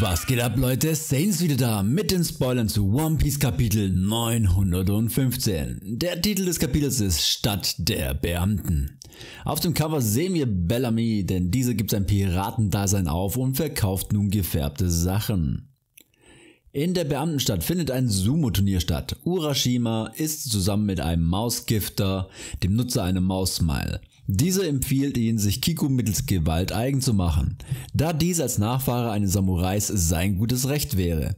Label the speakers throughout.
Speaker 1: Was geht ab Leute, Saints wieder da mit den Spoilern zu One Piece Kapitel 915. Der Titel des Kapitels ist Stadt der Beamten. Auf dem Cover sehen wir Bellamy, denn dieser gibt sein Piratendasein auf und verkauft nun gefärbte Sachen. In der Beamtenstadt findet ein Sumo-Turnier statt. Urashima ist zusammen mit einem Mausgifter dem Nutzer eine Mausmile. Dieser empfiehlt ihn, sich Kiku mittels Gewalt eigen zu machen, da dies als Nachfahre eines Samurais sein gutes Recht wäre.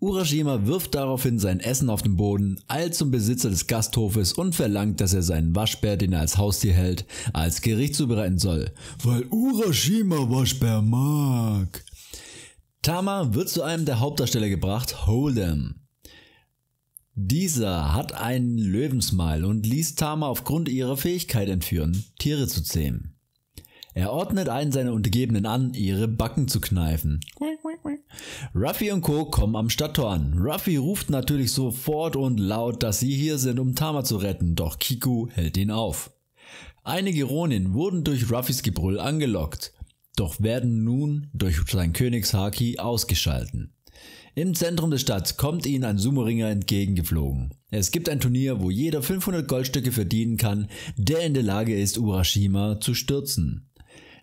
Speaker 1: Urashima wirft daraufhin sein Essen auf den Boden, eilt zum Besitzer des Gasthofes und verlangt, dass er seinen Waschbär, den er als Haustier hält, als Gericht zubereiten soll, weil Urashima Waschbär mag. Tama wird zu einem der Hauptdarsteller gebracht, Hold'em. Dieser hat einen Löwensmal und ließ Tama aufgrund ihrer Fähigkeit entführen, Tiere zu zähmen. Er ordnet einen seiner Untergebenen an, ihre Backen zu kneifen. Ruffy und Co. kommen am Stadttor an. Ruffy ruft natürlich sofort und laut, dass sie hier sind, um Tama zu retten, doch Kiku hält ihn auf. Einige Ronin wurden durch Ruffys Gebrüll angelockt doch werden nun durch sein Königshaki ausgeschalten. Im Zentrum der Stadt kommt ihnen ein Sumo-Ringer entgegengeflogen. Es gibt ein Turnier, wo jeder 500 Goldstücke verdienen kann, der in der Lage ist, Urashima zu stürzen.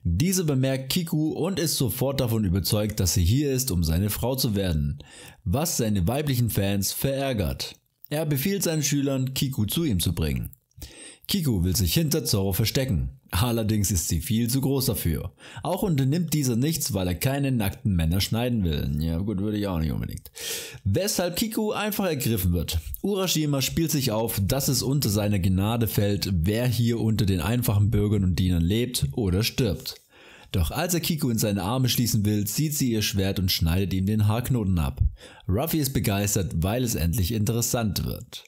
Speaker 1: Dieser bemerkt Kiku und ist sofort davon überzeugt, dass sie hier ist, um seine Frau zu werden, was seine weiblichen Fans verärgert. Er befiehlt seinen Schülern, Kiku zu ihm zu bringen. Kiku will sich hinter Zorro verstecken, allerdings ist sie viel zu groß dafür. Auch unternimmt dieser nichts, weil er keine nackten Männer schneiden will. Ja gut, würde ich auch nicht unbedingt. Weshalb Kiku einfach ergriffen wird. Urashima spielt sich auf, dass es unter seine Gnade fällt, wer hier unter den einfachen Bürgern und Dienern lebt oder stirbt. Doch als er Kiku in seine Arme schließen will, zieht sie ihr Schwert und schneidet ihm den Haarknoten ab. Ruffy ist begeistert, weil es endlich interessant wird.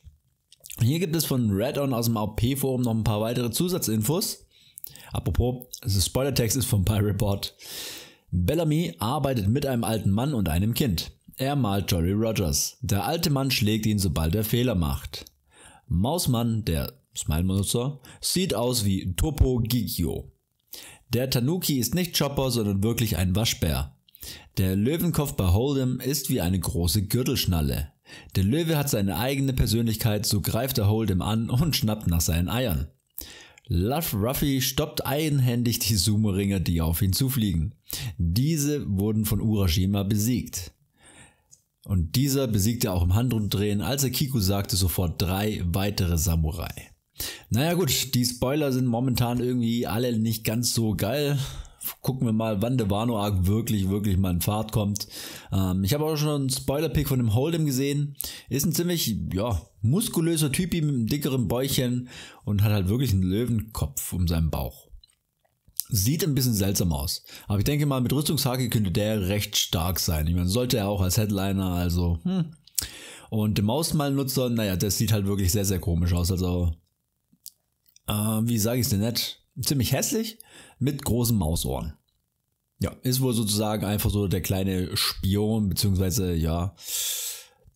Speaker 1: Hier gibt es von Redon aus dem ap forum noch ein paar weitere Zusatzinfos. Apropos, also Spoilertext ist vom Pirate Report. Bellamy arbeitet mit einem alten Mann und einem Kind. Er malt Jolly Rogers. Der alte Mann schlägt ihn, sobald er Fehler macht. Mausmann, der Smile-Benutzer, sieht aus wie Topo Gigio. Der Tanuki ist nicht Chopper, sondern wirklich ein Waschbär. Der Löwenkopf bei Hold'em ist wie eine große Gürtelschnalle. Der Löwe hat seine eigene Persönlichkeit, so greift er Hold'em an und schnappt nach seinen Eiern. Love Ruffy stoppt eigenhändig die Sumo-Ringer, die auf ihn zufliegen. Diese wurden von Urashima besiegt. Und dieser besiegte auch im Handumdrehen, als er Kiku sagte, sofort drei weitere Samurai. Naja gut, die Spoiler sind momentan irgendwie alle nicht ganz so geil gucken wir mal, wann der Wano Arc wirklich, wirklich mal in Fahrt kommt. Ähm, ich habe auch schon einen Spoiler-Pick von dem Hold'em gesehen. Ist ein ziemlich, ja, muskulöser Typi mit einem dickeren Bäuchchen und hat halt wirklich einen Löwenkopf um seinen Bauch. Sieht ein bisschen seltsam aus. Aber ich denke mal, mit Rüstungshake könnte der recht stark sein. Ich meine, sollte er auch als Headliner, also, hm. Und der Mausmalnutzer, naja, das sieht halt wirklich sehr, sehr komisch aus. Also, äh, wie sage ich es denn nicht? ziemlich hässlich mit großen Mausohren. Ja, ist wohl sozusagen einfach so der kleine Spion, beziehungsweise ja,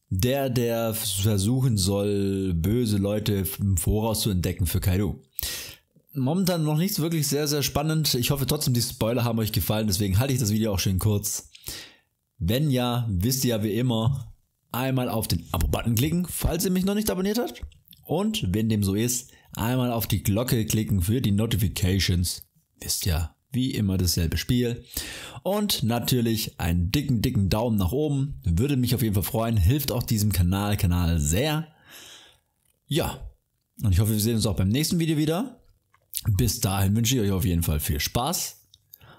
Speaker 1: der, der versuchen soll, böse Leute im Voraus zu entdecken für Kaido. Momentan noch nichts wirklich sehr, sehr spannend. Ich hoffe trotzdem, die Spoiler haben euch gefallen, deswegen halte ich das Video auch schön kurz. Wenn ja, wisst ihr ja wie immer, einmal auf den Abo-Button klicken, falls ihr mich noch nicht abonniert habt. Und wenn dem so ist, Einmal auf die Glocke klicken für die Notifications. Ist ja wie immer dasselbe Spiel. Und natürlich einen dicken, dicken Daumen nach oben. Würde mich auf jeden Fall freuen. Hilft auch diesem Kanal, Kanal sehr. Ja. Und ich hoffe, wir sehen uns auch beim nächsten Video wieder. Bis dahin wünsche ich euch auf jeden Fall viel Spaß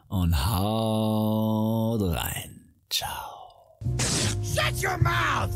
Speaker 1: und haut rein. Ciao. Shut your mouth!